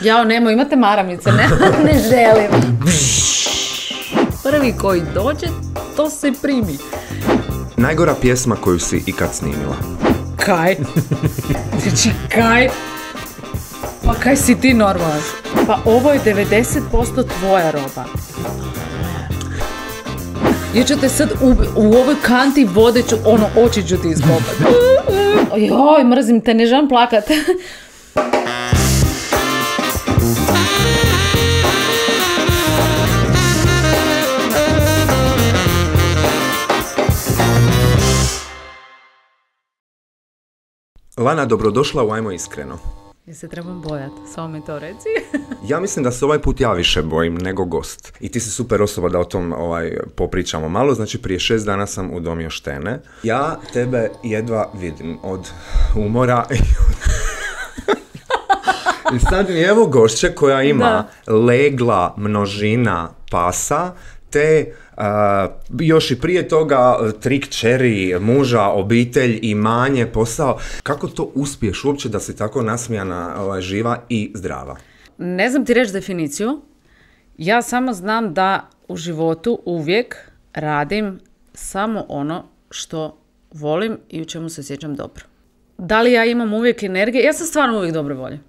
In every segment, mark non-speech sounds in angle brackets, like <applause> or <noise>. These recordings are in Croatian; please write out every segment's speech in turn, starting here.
Jao, nemoj, imate maramice, ne, <laughs> ne želim. Prvi koji dođe, to se primi. Najgora pjesma koju si ikad snimila. Kaj? Znači, kaj? Pa kaj si ti normalan? Pa ovo je 90% tvoja roba. Ja ću te sad u, u ovoj kanti vode ću, ono, oči ću ti izgobati. Joj, mrzim te, ne želim plakat. Lana, dobrodošla u Ajmo iskreno. Ja se trebam bojati, samo mi to reci. <laughs> ja mislim da se ovaj put ja više bojim nego gost. I ti si super osoba da o tom ovaj, popričamo malo. Znači prije šest dana sam udomio štene. Ja tebe jedva vidim od umora i <laughs> I sad evo gošće koja ima legla množina pasa, te uh, još i prije toga e, trik čeri, muža, obitelj, imanje, posao. Kako to uspiješ uopće da si tako nasmijana, ovaj, živa i zdrava? Ne znam ti reći definiciju. Ja samo znam da u životu uvijek radim samo ono što volim i u čemu se sjećam dobro. Da li ja imam uvijek energije? Ja sam stvarno uvijek dobro volje.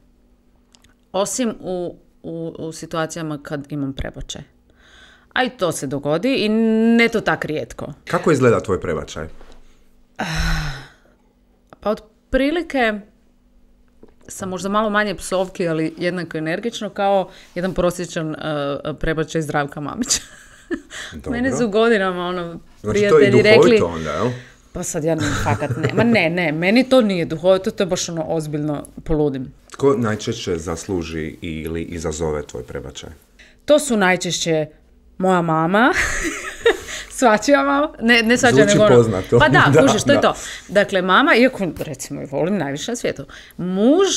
Osim u, u, u situacijama kad imam prebačaj. A i to se dogodi i ne to tak rijetko. Kako izgleda tvoj prebačaj? Pa prilike sam možda malo manje psovki, ali jednako energično, kao jedan prosječan uh, prebačaj Zdravka Mamića. <laughs> Mene su godinama ono, znači, prijatelji onda, jel? Pa sad ja ne, fakat ne. Ma ne, ne, meni to nije duhovito, to je baš ono ozbiljno poludim. Tko najčešće zasluži ili izazove tvoj prebačaj? To su najčešće moja mama, svačija <laughs> mama, ne, ne nego ono. poznato. Pa da, <laughs> kuži, što je to. Dakle, mama, iako recimo volim najviše na svijetu, muž,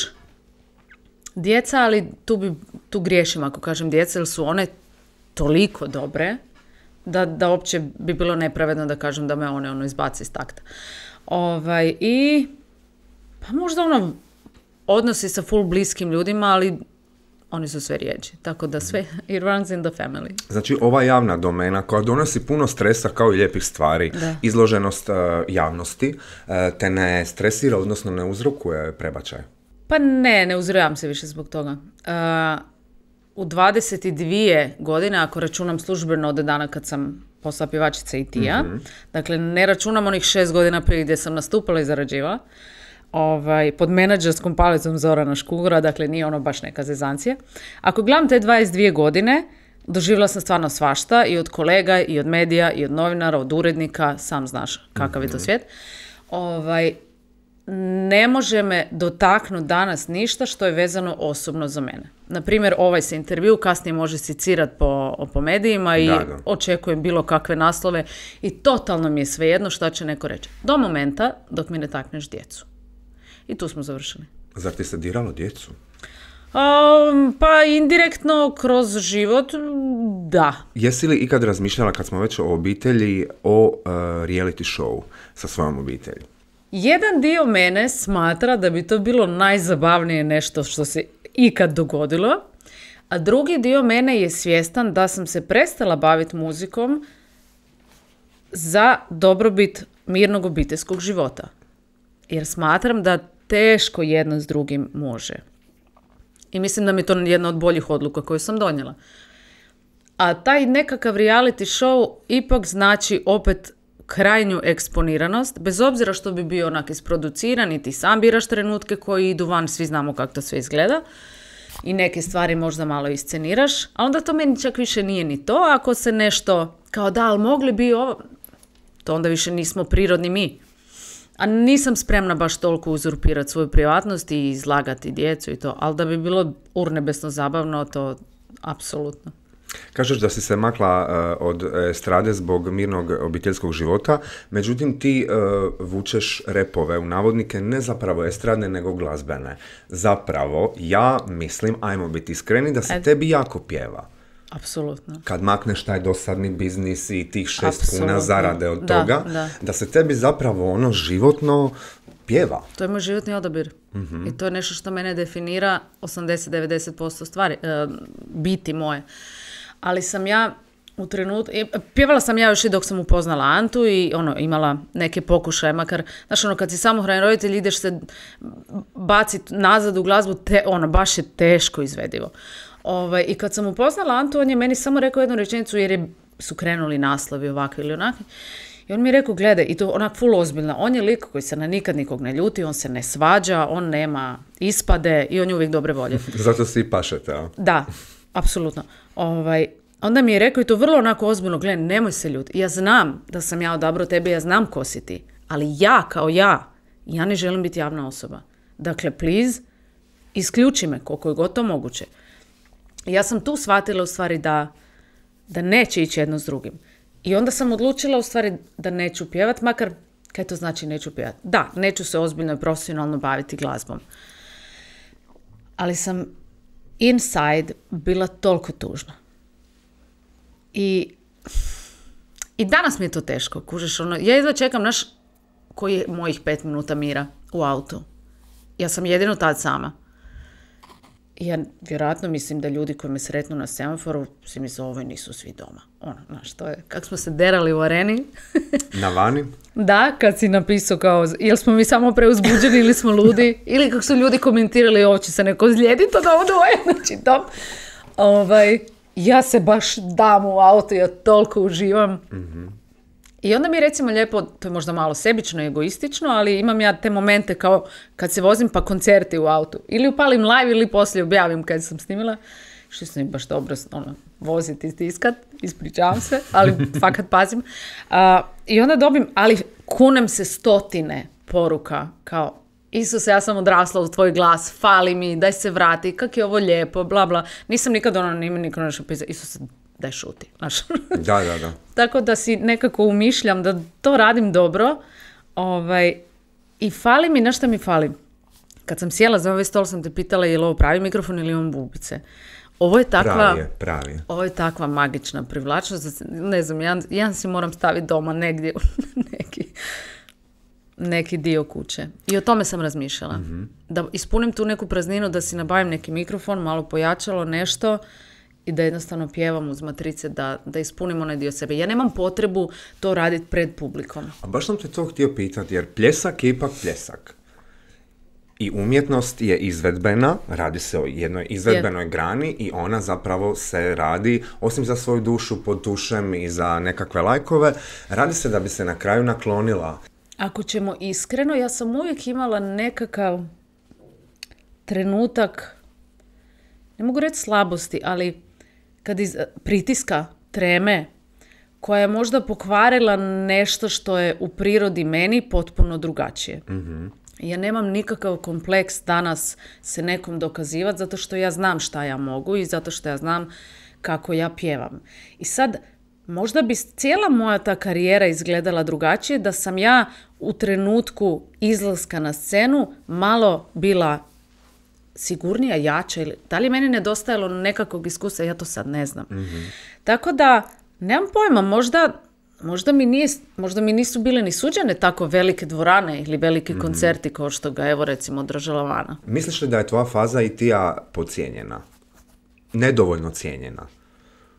djeca, ali tu, bi, tu griješim ako kažem djeca, jer su one toliko dobre da, da opće bi bilo nepravedno da kažem da me one ono izbaci iz takta. Ovaj, I pa možda ono odnosi sa full bliskim ljudima, ali oni su sve riječi. Tako da sve, it runs in the family. Znači, ova javna domena koja donosi puno stresa kao i lijepih stvari, izloženost e, javnosti, e, te ne stresira, odnosno ne uzrokuje prebačaj. Pa ne, ne uzrojam se više zbog toga. Uh, u 22 godine, ako računam službeno od dana kad sam posla pivačica i tija, mm dakle ne računam onih šest godina prije gdje sam nastupala i zarađivala, ovaj, pod menadžerskom palicom Zorana Škugora, dakle nije ono baš neka zezancija. Ako gledam te 22 godine, doživjela sam stvarno svašta i od kolega, i od medija, i od novinara, od urednika, sam znaš kakav je to svijet. Ovaj, ne može me dotaknuti danas ništa što je vezano osobno za mene. Naprimjer, ovaj se intervju kasnije može sicirati po, po medijima i očekujem bilo kakve naslove i totalno mi je svejedno što će neko reći. Do momenta dok mi ne takneš djecu. I tu smo završili. Zar ti se diralo djecu? pa indirektno kroz život, da. Jesi li ikad razmišljala kad smo već o obitelji o uh, reality show sa svojom obitelji? Jedan dio mene smatra da bi to bilo najzabavnije nešto što se ikad dogodilo, a drugi dio mene je svjestan da sam se prestala baviti muzikom za dobrobit mirnog obiteljskog života. Jer smatram da teško jedno s drugim može. I mislim da mi je to jedna od boljih odluka koju sam donijela. A taj nekakav reality show ipak znači opet krajnju eksponiranost, bez obzira što bi bio onak isproduciran i ti sam biraš trenutke koji idu van, svi znamo kako to sve izgleda i neke stvari možda malo isceniraš, a onda to meni čak više nije ni to, ako se nešto kao da, ali mogli bi ovo, to onda više nismo prirodni mi. A nisam spremna baš toliko uzurpirati svoju privatnost i izlagati djecu i to, ali da bi bilo urnebesno zabavno, to apsolutno. Kažeš da si se makla e, od strade zbog mirnog obiteljskog života, međutim ti e, vučeš repove u navodnike ne zapravo estradne nego glazbene. Zapravo ja mislim, ajmo biti iskreni, da se tebi jako pjeva. Apsolutno. Kad makneš taj dosadni biznis i tih šest kuna zarade od da, toga, da. da se tebi zapravo ono životno pjeva. To je moj životni odabir. Mhm. I to je nešto što mene definira 80-90% stvari, e, biti moje. Ali sam ja u trenutku, pjevala sam ja još i dok sam upoznala Antu i ono, imala neke pokušaje, makar, znaš ono, kad si samohrani roditelj, ideš se bacit nazad u glazbu, te, ono, baš je teško izvedivo. Ovaj, I kad sam upoznala Antu, on je meni samo rekao jednu rečenicu jer je, su krenuli naslovi ovakvi ili onakvi. I on mi je rekao, gledaj, i to onak full ozbiljna. on je lik koji se na nikad nikog ne ljuti, on se ne svađa, on nema ispade i on je uvijek dobre volje. <laughs> Zato si i pašete, Da, apsolutno. Ovaj, onda mi je rekao i to vrlo onako ozbiljno, gle, nemoj se ljuti. Ja znam da sam ja odabrao tebe, ja znam ko si ti, ali ja kao ja, ja ne želim biti javna osoba. Dakle, please, isključi me koliko je to moguće ja sam tu shvatila u stvari da, da neće ići jedno s drugim. I onda sam odlučila u stvari da neću pjevat, makar kaj to znači neću pjevat? Da, neću se ozbiljno i profesionalno baviti glazbom. Ali sam inside bila toliko tužna. I, i danas mi je to teško, kužeš. ono, ja jedva čekam naš koji je mojih pet minuta mira u autu. Ja sam jedino tad sama ja vjerojatno mislim da ljudi koji me sretnu na semaforu si mi ovo nisu svi doma. Ono, znaš, to je, kak smo se derali u areni. <laughs> <laughs> na vani? Da, kad si napisao kao, jel smo mi samo preuzbuđeni ili smo ludi? <laughs> ili kako su ljudi komentirali, ovo se neko to da ovo dvoje, znači dom. Ovaj, ja se baš dam u auto, ja toliko uživam. Mhm. I onda mi je recimo lijepo, to je možda malo sebično, egoistično, ali imam ja te momente kao kad se vozim pa koncerti u autu. Ili upalim live ili poslije objavim kad sam snimila. Što sam baš dobro ono, voziti i stiskat, ispričavam se, ali <laughs> fakat pazim. I onda dobim, ali kunem se stotine poruka kao Isuse, ja sam odrasla u tvoj glas, fali mi, daj se vrati, kak je ovo lijepo, bla bla. Nisam nikad ono, nima niko nešto pisao, Isuse, da šuti. Znaš. Da, da, da. <laughs> Tako da si nekako umišljam da to radim dobro ovaj, i fali mi, nešto mi fali. Kad sam sjela za ovaj stol sam te pitala je li ovo pravi mikrofon ili imam bubice. Ovo je takva, pravi je, pravi Ovo je takva magična privlačnost. Ne znam, ja si moram staviti doma negdje u <laughs> neki, neki dio kuće. I o tome sam razmišljala. Mhm. Da ispunim tu neku prazninu, da si nabavim neki mikrofon, malo pojačalo, nešto i da jednostavno pjevam uz matrice, da, da ispunim onaj dio sebe. Ja nemam potrebu to raditi pred publikom. A baš sam te to htio pitati, jer pljesak je ipak pljesak. I umjetnost je izvedbena, radi se o jednoj izvedbenoj grani i ona zapravo se radi, osim za svoju dušu pod dušem i za nekakve lajkove, radi se da bi se na kraju naklonila. Ako ćemo iskreno, ja sam uvijek imala nekakav trenutak, ne mogu reći slabosti, ali kad iz pritiska, treme, koja je možda pokvarila nešto što je u prirodi meni potpuno drugačije. Mhm. Ja nemam nikakav kompleks danas se nekom dokazivati zato što ja znam šta ja mogu i zato što ja znam kako ja pjevam. I sad, možda bi cijela moja ta karijera izgledala drugačije da sam ja u trenutku izlaska na scenu malo bila sigurnija, jača ili da li je meni nedostajalo nekakvog iskustva, ja to sad ne znam. Mhm. Tako da, nemam pojma, možda, možda, mi možda mi nisu bile ni suđene tako velike dvorane ili veliki mhm. koncerti kao što ga evo recimo održala vana. Misliš li da je tvoja faza i tija pocijenjena? Nedovoljno cijenjena?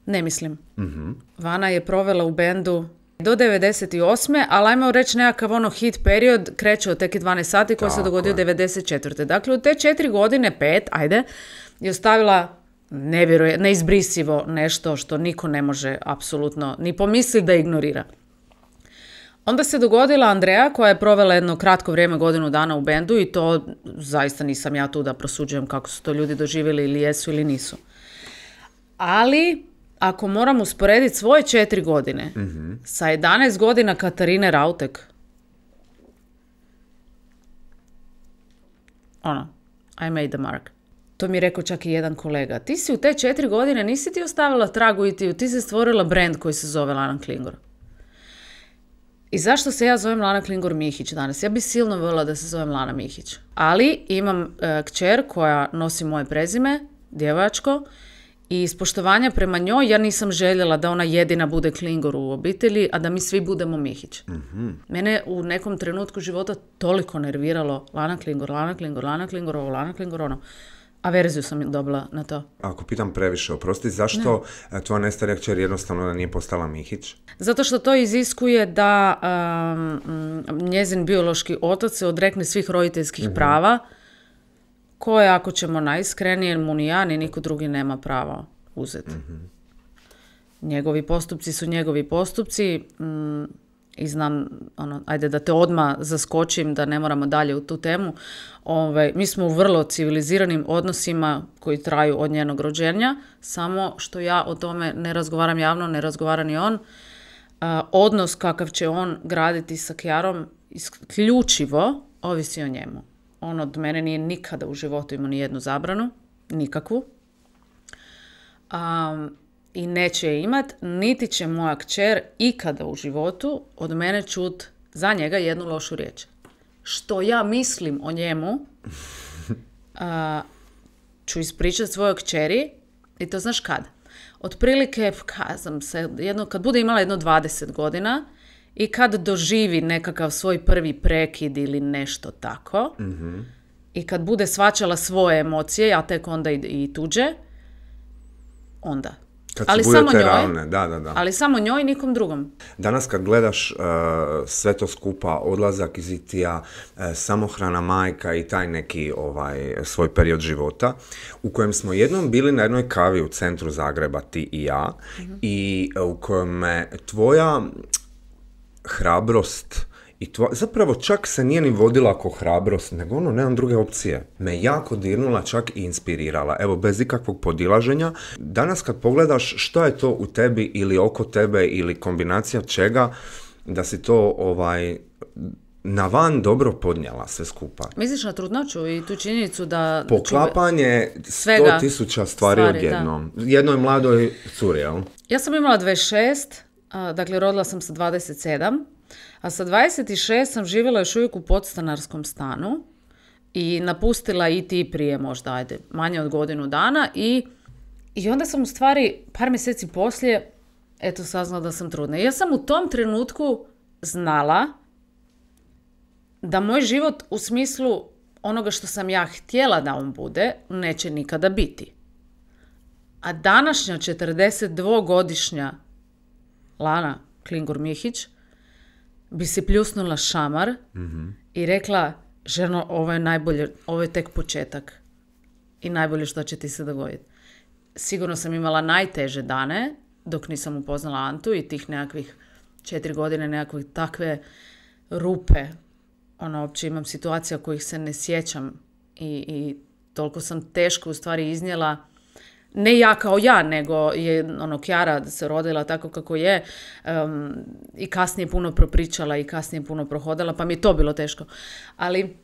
Ne mislim. Mhm. Vana je provela u bendu do 98. ali ajmo reći nekakav ono hit period kreće od tek 12 sati koji se dogodio 94. Dakle, u te četiri godine, pet, ajde, je ostavila neizbrisivo nešto što niko ne može apsolutno ni pomisliti da ignorira. Onda se dogodila Andreja koja je provela jedno kratko vrijeme godinu dana u bendu i to zaista nisam ja tu da prosuđujem kako su to ljudi doživjeli ili jesu ili nisu. Ali ako moram usporediti svoje četiri godine mm sa 11 godina Katarine Rautek, ono, I made the mark. To mi je rekao čak i jedan kolega. Ti si u te četiri godine, nisi ti ostavila tragu i ti, ti si stvorila brand koji se zove Lana Klingor. I zašto se ja zovem Lana Klingor Mihić danas? Ja bi silno voljela da se zovem Lana Mihić. Ali imam e, kćer koja nosi moje prezime, djevojačko, i iz poštovanja prema njoj ja nisam željela da ona jedina bude klingor u obitelji, a da mi svi budemo Mihić. mm Mene u nekom trenutku života toliko nerviralo Lana Klingor, Lana Klingor, Lana Klingor, Lana Klingor, ono. verziju sam dobila na to. Ako pitam previše, oprosti, zašto ne. E, tvoja nestarija kćer jednostavno da nije postala Mihić? Zato što to iziskuje da njezin biološki otac se odrekne svih roditeljskih mhm. prava koje, ako ćemo najiskrenije, mu ni ja, ni niko drugi nema prava uzeti. Mhm. Njegovi postupci su njegovi postupci mm, i znam, ono, ajde da te odma zaskočim, da ne moramo dalje u tu temu. Ove, ovaj, mi smo u vrlo civiliziranim odnosima koji traju od njenog rođenja, samo što ja o tome ne razgovaram javno, ne razgovara ni on. odnos kakav će on graditi sa Kjarom isključivo ovisi o njemu on od mene nije nikada u životu imao ni jednu zabranu, nikakvu. I neće je imat, niti će moja kćer ikada u životu od mene čut za njega jednu lošu riječ. Što ja mislim o njemu, <laughs> ću ispričati svojoj kćeri i to znaš kad? Otprilike, kazam pa, se, jedno, kad bude imala jedno 20 godina, i kad doživi nekakav svoj prvi prekid ili nešto tako i kad bude svačala svoje emocije, a tek onda i, tuđe, onda. Kad ali samo njoj, ravne. Da, da, da. Ali samo njoj i nikom drugom. Danas kad gledaš uh, sve to skupa, odlazak iz Itija, uh, samohrana majka i taj neki ovaj svoj period života, u kojem smo jednom bili na jednoj kavi u centru Zagreba, ti i ja, i uh, u kojem tvoja hrabrost i tvo, zapravo čak se nije ni vodila ako hrabrost, nego ono, nemam druge opcije. Me jako dirnula čak i inspirirala, evo, bez ikakvog podilaženja. Danas kad pogledaš što je to u tebi ili oko tebe ili kombinacija čega, da si to ovaj na van dobro podnjela sve skupa. Misliš na trudnoću i tu činjenicu da... Poklapanje sto tisuća stvari, stvari odjednom. Jednoj mladoj curi, jel? Ja sam imala 26, dakle rodila sam sa 27, a sa 26 sam živjela još uvijek u podstanarskom stanu i napustila i ti prije možda, ajde, manje od godinu dana i, i onda sam u stvari par mjeseci poslije eto saznala da sam trudna. Ja sam u tom trenutku znala da moj život u smislu onoga što sam ja htjela da on bude neće nikada biti. A današnja 42-godišnja Lana Klingur Mihić, bi si pljusnula šamar i rekla, ženo, ovo je najbolje, ovo je tek početak i najbolje što će ti se dogoditi. Sigurno sam imala najteže dane dok nisam upoznala Antu i tih nekakvih četiri godine nekakve takve rupe. Ono, opće imam situacija kojih se ne sjećam i, i toliko sam teško u stvari iznijela ne ja kao ja, nego je ono Kjara se rodila tako kako je i kasnije puno propričala i kasnije puno prohodala, pa mi je to bilo teško. Ali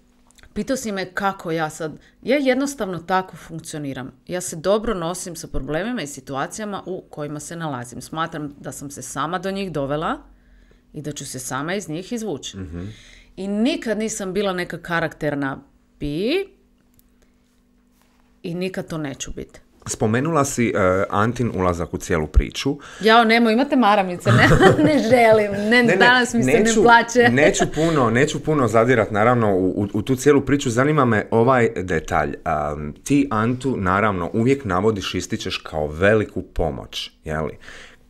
pitao si me kako ja sad, ja jednostavno tako funkcioniram. Ja se dobro nosim sa problemima i situacijama u kojima se nalazim. Smatram da sam se sama do njih dovela i da ću se sama iz njih izvući. mm I nikad nisam bila neka karakterna pi i nikad to neću biti. Spomenula si e, Antin ulazak u cijelu priču. Jao, nemo, imate maramice, ne, <laughs> želim, ne, danas mi neću, se ne plaće. <laughs> neću puno, neću puno zadirat, naravno, u, u, tu cijelu priču. Zanima me ovaj detalj. ti Antu, naravno, uvijek navodiš, ističeš kao veliku pomoć, jeli?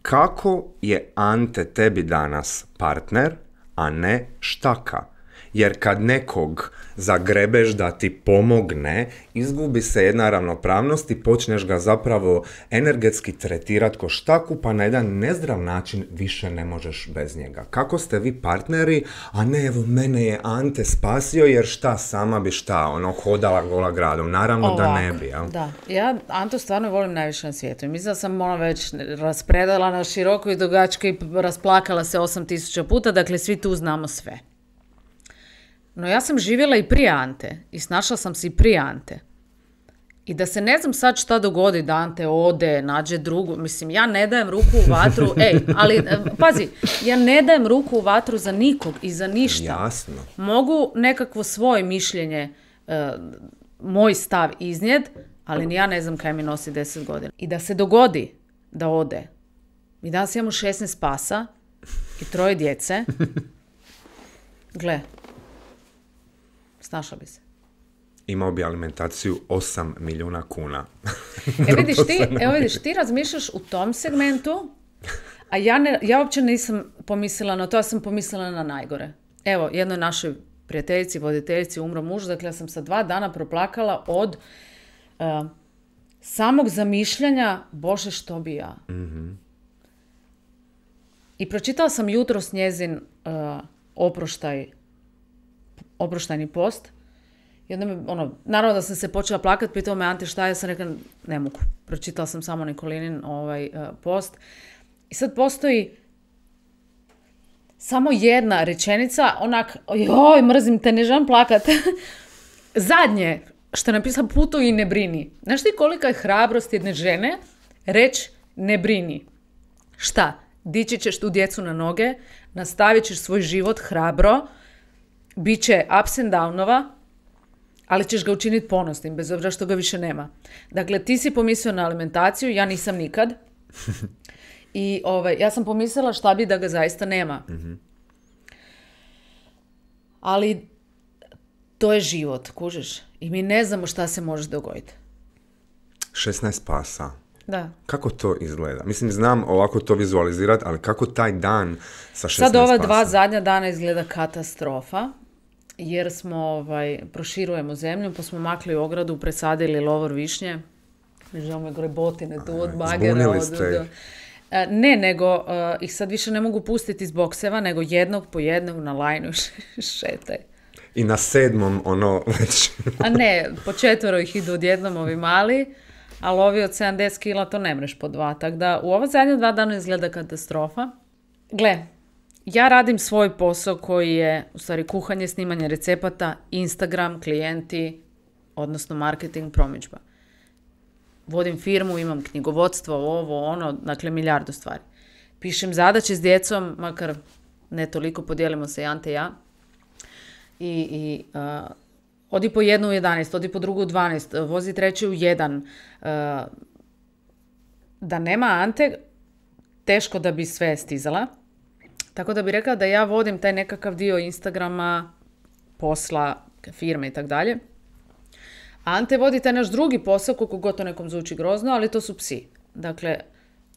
Kako je Ante tebi danas partner, a ne štaka? jer kad nekog zagrebeš da ti pomogne, izgubi se jedna ravnopravnost i počneš ga zapravo energetski tretirat ko štaku, pa na jedan nezdrav način više ne možeš bez njega. Kako ste vi partneri, a ne evo mene je Ante spasio jer šta sama bi šta, ono hodala gola gradom, naravno da ne bi. Ja. Da, ja Anto stvarno volim najviše na svijetu mislim da sam ona već raspredala na široko i dogačke i rasplakala se 8000 puta, dakle svi tu znamo sve. No ja sam živjela i prije Ante i snašla sam se i prije Ante. I da se ne znam sad šta dogodi, da Ante ode, nađe drugu, mislim ja ne dajem ruku u vatru, <laughs> ej, ali e, pazi, ja ne dajem ruku u vatru za nikog i za ništa. Jasno. Mogu nekakvo svoje mišljenje, e, moj stav iznijed, ali ni ja ne znam kaj mi nosi 10 godina. I da se dogodi da ode. Mi danas imamo 16 pasa i troje djece. <laughs> Gle, snašao bi se. Imao bi alimentaciju 8 milijuna kuna. e <laughs> vidiš ti, evo vidiš, ti razmišljaš u tom segmentu, a ja, ne, ja uopće nisam pomislila na to, ja sam pomislila na najgore. Evo, jednoj našoj prijateljici, voditeljici umro muž, dakle ja sam sa dva dana proplakala od eh, samog zamišljanja, bože što bi ja. Mhm. I pročitala sam jutros njezin eh, oproštaj oproštajni post. I onda me, ono, naravno da sam se počela plakat, pitao me Ante šta je, ja sam rekla ne mogu. Pročitala sam samo Nikolinin ovaj, e, post. I sad postoji samo jedna rečenica, onak, joj, mrzim te, ne želim plakat. <laughs> Zadnje, što je napisala puto i ne brini. Znaš ti kolika je hrabrost jedne žene reći ne brini. Šta? Dići ćeš tu djecu na noge, nastavit ćeš svoj život hrabro, bit će ups and downova, ali ćeš ga učiniti ponosnim, bez obzira što ga više nema. Dakle, ti si pomislio na alimentaciju, ja nisam nikad. <laughs> I ovaj, ja sam pomislila šta bi da ga zaista nema. Mhm. Ali to je život, kužeš? I mi ne znamo šta se može dogoditi. 16 pasa. Da. Kako to izgleda? Mislim, znam ovako to vizualizirati, ali kako taj dan sa 16 Sad ova dva zadnja dana izgleda katastrofa jer smo, ovaj, proširujemo zemlju, pa smo makli ogradu, presadili lovor višnje, ne želimo grebotine tu od bagera. Od, e, Ne, nego eh, ih sad više ne mogu pustiti iz bokseva, nego jednog po jednog na lajnu <laughs> šetaj. I na sedmom ono već... A ne, po četvero ih idu odjednom ovi mali, ali ovi od 70 kila to ne mreš po dva. Tako da u ova zadnja dva dana izgleda katastrofa. Gle, ja radim svoj posao koji je, u stvari, kuhanje, snimanje recepata, Instagram, klijenti, odnosno marketing, promidžba. Vodim firmu, imam knjigovodstvo, ovo, ono, dakle milijardu stvari. Pišem zadaće s djecom, makar ne toliko, podijelimo se Ante i ja. I, i odi po jednu u 11, odi po drugu u 12, vozi treći u 1. da nema Ante, teško da bi sve stizala. Tako da bi rekla da ja vodim taj nekakav dio Instagrama, posla, firme i tako dalje. Ante vodi taj naš drugi posao, koliko god to nekom zvuči grozno, ali to su psi. Dakle,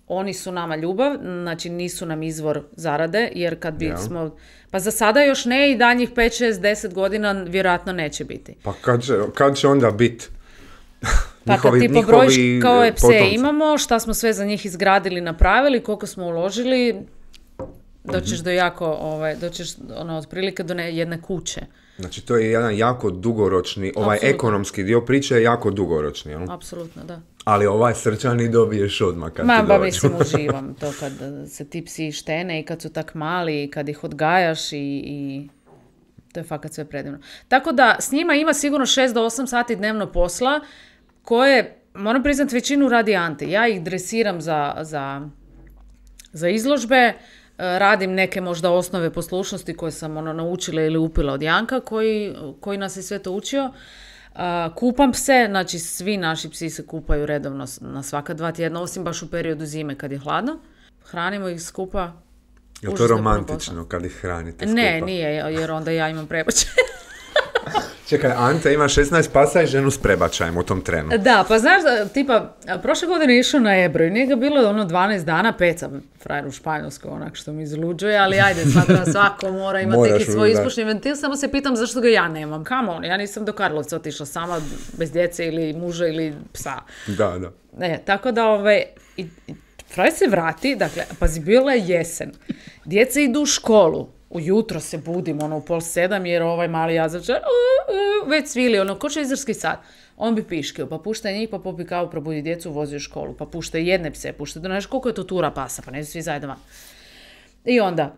oni su nama ljubav, znači nisu nam izvor zarade, jer kad bi smo... Pa za sada još ne i danjih 5, 6, 10 godina vjerojatno neće biti. Pa kad će, kad će onda biti? Pa kad ti pobrojiš kao je pse imamo, šta smo sve za njih izgradili, napravili, koliko smo uložili, doćeš mhm. do jako, ovaj, doćeš ono, otprilike do ne, jedne kuće. Znači to je jedan jako dugoročni, ovaj ekonomski dio priče je jako dugoročni, jel? Apsolutno, da. Ali ovaj srčani dobiješ odmah kad Ma, ti ba, uživam <laughs> to kad se ti psi štene i kad su tak mali i kad ih odgajaš i, i to je fakat sve predivno. Tako da s njima ima sigurno 6 do 8 sati dnevno posla koje, moram priznati, većinu radi Ante. Ja ih dresiram za, za, za izložbe, E, radim neke možda osnove poslušnosti koje sam ono naučila ili upila od Janka koji, koji nas je sve to učio. E, kupam se, znači svi naši psi se kupaju redovno na svaka dva tjedna, osim baš u periodu zime kad je hladno. Hranimo ih skupa. Je to romantično kad ih hranite skupa? Ne, nije, jer onda ja imam prebačaj. <laughs> Čekaj, Ante ima 16 pasa i ženu s prebačajem u tom trenu. Da, pa znaš, tipa, prošle godine išao na Ebro i nije bilo ono 12 dana, pecam sam frajer u Španjolskoj, onak što mi izluđuje, ali ajde, sad svako mora imati neki svoj ispušni ventil, samo se pitam zašto ga ja nemam. Come on, ja nisam do Karlovca otišla sama, bez djece ili muža ili psa. Da, da. E, tako da, ove, ovaj, i, se vrati, dakle, pazi, bila je jesen, djeca idu u školu, ujutro se budim, ono, u pol sedam, jer ovaj mali jazavčar uh, već svili, ono, ko izrski sad? On bi piškio, pa pušta njih, pa popi kao probudi djecu, vozi u školu, pa pušta jedne pse, pušta, znaš, koliko je to tura pasa, pa ne svi zajedno van. I onda,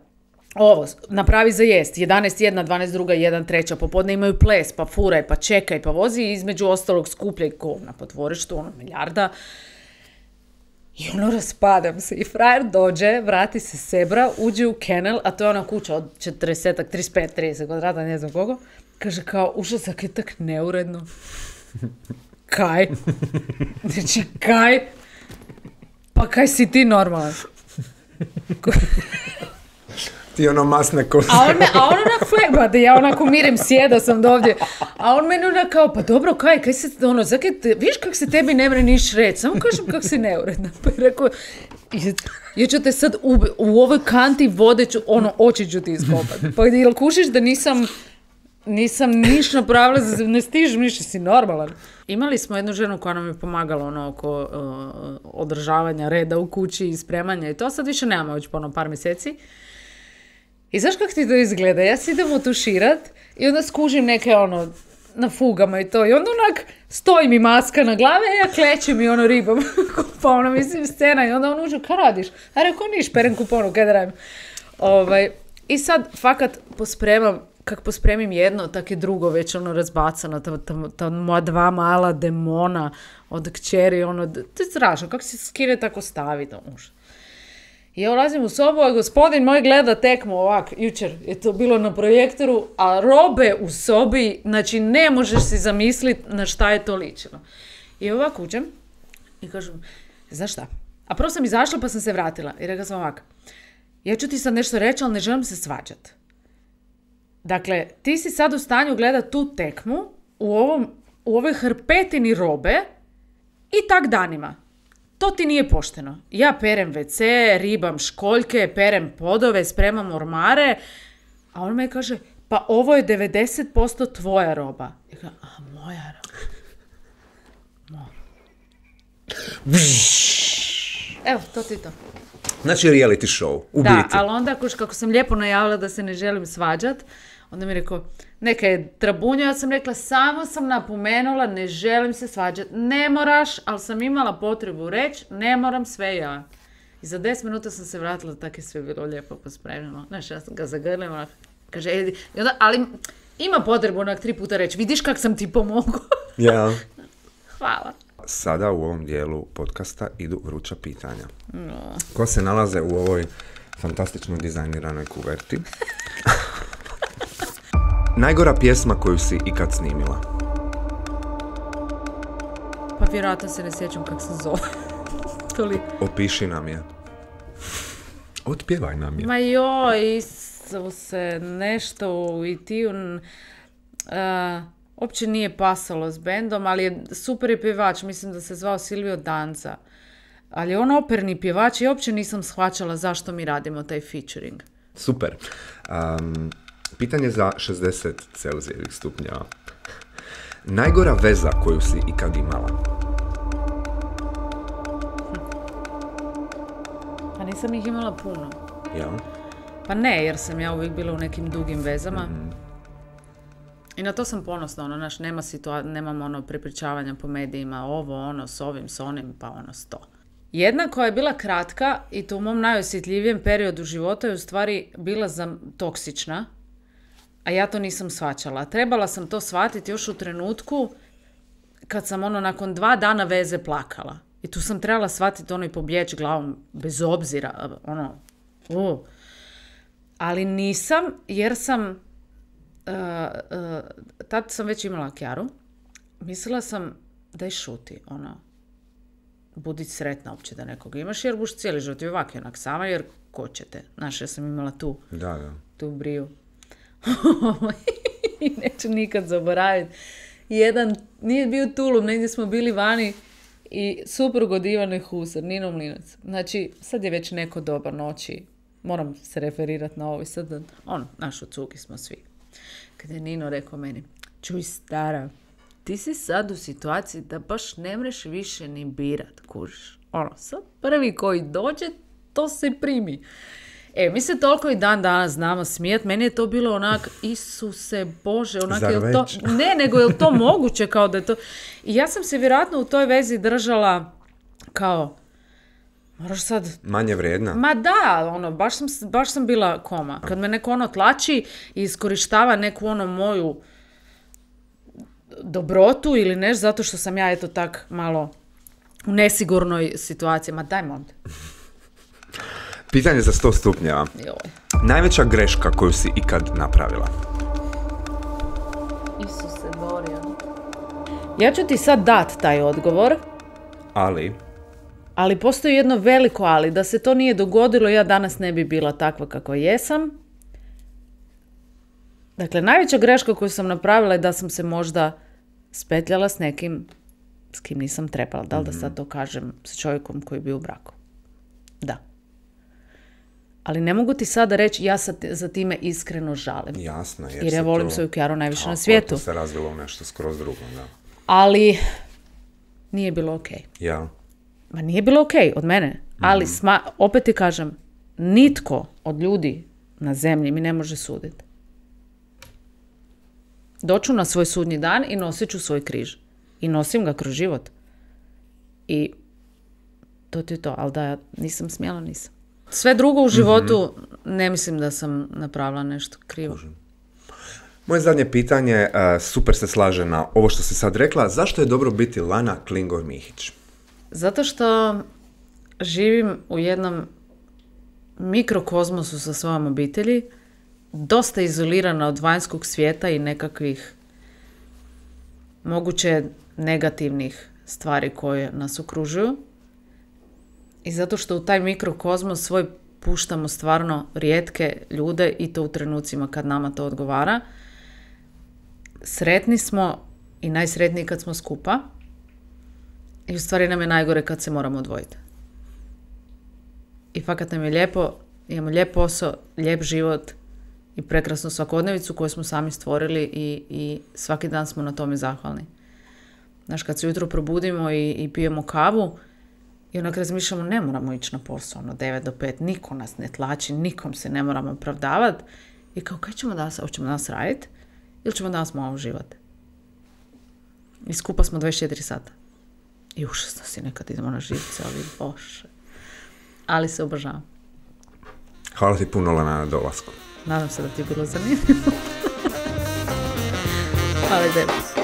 ovo, napravi za jest, 11 jedna, 12 druga, 1 treća, popodne imaju ples, pa furaj, pa čekaj, pa vozi, između ostalog skupljaj i kovna po dvorištu, ono, milijarda. I ja, ono, raspadam se. I frajer dođe, vrati se sebra, uđe u kennel, a to je ona kuća od 40-ak, 35-30 kvadrata, ne znam koliko. Kaže kao, uša sa kitak neuredno. Kaj? Znači, kaj? Pa kaj si ti normalan? ti ono masne kose. A, on me, a on onak fleba, da ja onako mirim, sjeda sam do ovdje. A on meni ona kao, pa dobro, kaj, kaj se, ono, zakaj, te, viš kak se tebi ne mre niš red samo kažem kak si neuredna. <laughs> Pa je rekao, ja ću te sad u, u ovoj kanti vodeću, ono, oči ću ti izbopat. Pa jel kušiš da nisam nisam niš napravila, ne stižem niš, si normalan. Imali smo jednu ženu koja nam je pomagala ono oko održavanja reda u kući i spremanja i to, sad više nemamo već po ono par mjeseci. I znaš kako ti to izgleda? Ja se idem otuširat i onda skužim neke ono, na fugama i to. I onda onak, stoji mi maska na glave, ja klećem i ono ribam <laughs> kuponom, mislim, scena. I onda on uđe, kaj radiš? A rekao, niš, perem kuponu, kaj radim? Ovaj, I sad, fakat, pospremam, kak pospremim jedno, tak je drugo već ono razbacano, ta, moja dva mala demona od kćeri, ono, to je strašno, kako se skine tako stavi, da ono, ja ulazim u sobu, a gospodin moj gleda tekmu ovak, jučer je to bilo na projektoru, a robe u sobi, znači ne možeš si zamisliti na šta je to ličilo. I ovako uđem i kažem, znaš šta? A prvo sam izašla pa sam se vratila i rekla sam ovak, ja ću ti sad nešto reći, ali ne želim se svađat. Dakle, ti si sad u stanju gledat tu tekmu u, u ovoj hrpetini robe i tak danima to ti nije pošteno. Ja perem WC, ribam školjke, perem podove, spremam ormare, a on me kaže, pa ovo je 90% tvoja roba. Ja ga, a moja roba. Evo, to ti to. Znači reality show, u da, ali onda kuš, kako sam lijepo najavila da se ne želim svađat, Onda mi je rekao, neka je trabunja, ja sam rekla, samo sam napomenula, ne želim se svađati, ne moraš, ali sam imala potrebu reći, ne moram sve ja. I za 10 minuta sam se vratila, tako je sve bilo lijepo pospremljeno. Znaš, ja sam ga zagrlila, kaže, Edi, ali ima potrebu onak tri puta reći, vidiš kak sam ti pomogao. <laughs> Ja Hvala. Sada u ovom dijelu podcasta idu vruća pitanja. Ko se nalaze u ovoj fantastično dizajniranoj kuverti? <laughs> Najgora pjesma koju si ikad snimila? Pa vjerojatno se ne sjećam kak se zove. <laughs> Toliko. Opiši nam je. Otpjevaj nam je. Ma joj, se nešto u ti Uh, uopće nije pasalo s bendom, ali je super je pjevač, mislim da se zvao Silvio Danza. Ali on operni pjevač i uopće nisam shvaćala zašto mi radimo taj featuring. Super. Um, Pitanje za 60 Celzijevih stupnjeva. Najgora veza koju si ikad imala? Pa nisam ih imala puno. Ja? Pa ne, jer sam ja uvijek bila u nekim dugim vezama. Mhm. I na to sam ponosna, ono, naš, nema situa- nemam ono prepričavanja po medijima, ovo, ono, s ovim, s onim, pa ono, s to. Jedna koja je bila kratka i to u mom najosjetljivijem periodu života je u stvari bila za toksična a ja to nisam svačala. Trebala sam to shvatiti još u trenutku kad sam ono nakon dva dana veze plakala. I tu sam trebala shvatiti ono i pobjeći glavom bez obzira, ono, uh. Ali nisam jer sam, uh, tad sam već imala kjaru, mislila sam je šuti, ono, budi sretna uopće da nekog imaš jer buš cijeli život i ovak onak sama jer ko će te. Znaš, ja sam imala tu, da, da. tu briju. <laughs> neću nikad zaboraviti. Jedan, nije bio tulum, negdje smo bili vani i suprug od Ivane Husar, Nino Mlinac. Znači, sad je već neko doba noći. Moram se referirati na ovo i sad, on, naš cuki smo svi. Kada je Nino rekao meni, čuj stara, ti si sad u situaciji da baš ne mreš više ni birat, kužiš. Ono, sad prvi koji dođe, to se primi. E, mi se toliko i dan danas znamo smijet. Meni je to bilo onak, Isuse Bože, onak, Zar je to... Ne, nego je li to <laughs> moguće kao da je to... I ja sam se vjerojatno u toj vezi držala kao, Moraš sad... Manje vrijedna? Ma da, ono, baš sam, baš sam bila koma. Kad me neko ono tlači i iskorištava neku ono moju dobrotu ili nešto, zato što sam ja eto tak malo u nesigurnoj situaciji. Ma daj Pitanje za 100 stupnjeva. Najveća greška koju si ikad napravila? Isuse Ja ću ti sad dat taj odgovor. Ali? Ali postoji jedno veliko ali. Da se to nije dogodilo, ja danas ne bi bila takva kakva jesam. Dakle, najveća greška koju sam napravila je da sam se možda spetljala s nekim s kim nisam trebala. Da li da sad mhm. to kažem s čovjekom koji je bio u braku? Da ali ne mogu ti sada reći ja sad za time iskreno žalim. Jasno, jer, jer ja volim to... svoju Kjaru najviše na svijetu. Tako, se razvilo nešto skroz drugo, da. Ali nije bilo okej. Ja. Ma nije bilo okej od mene, ali mhm. opet ti kažem, nitko od ljudi na zemlji mi ne može suditi. Doću na svoj sudnji dan i nosit ću svoj križ. I nosim ga kroz život. I to ti je to, ali da nisam smjela, nisam. Sve drugo u životu mhm. ne mislim da sam napravila nešto krivo. Moje zadnje pitanje, e, super se slaže na ovo što si sad rekla. Zašto je dobro biti Lana Klingor Mihić? Zato što živim u jednom mikrokozmosu sa svojom obitelji, dosta izolirana od vanjskog svijeta i nekakvih moguće negativnih stvari koje nas okružuju. I zato što u taj mikrokozmos svoj puštamo stvarno rijetke ljude i to u trenucima kad nama to odgovara. Sretni smo i najsretniji kad smo skupa i u stvari nam je najgore kad se moramo odvojiti. I fakat nam je lijepo, imamo lijep posao, lijep život i prekrasnu svakodnevicu koju smo sami stvorili i, i svaki dan smo na tome zahvalni. Znaš, kad se jutro probudimo i, i pijemo kavu, i onak razmišljamo, ne moramo ići na posao, ono 9 do 5, niko nas ne tlači, nikom se ne moramo opravdavati. I kao, kaj ćemo danas, hoćemo danas raditi ili ćemo danas malo uživati? I skupa smo 24 sata. I užasno si nekad idemo na živce, ali bože. Ali se obožavam. Hvala ti puno Lana na dolasku. Nadam se da ti je bilo zanimljivo. <laughs> Hvala lijepo.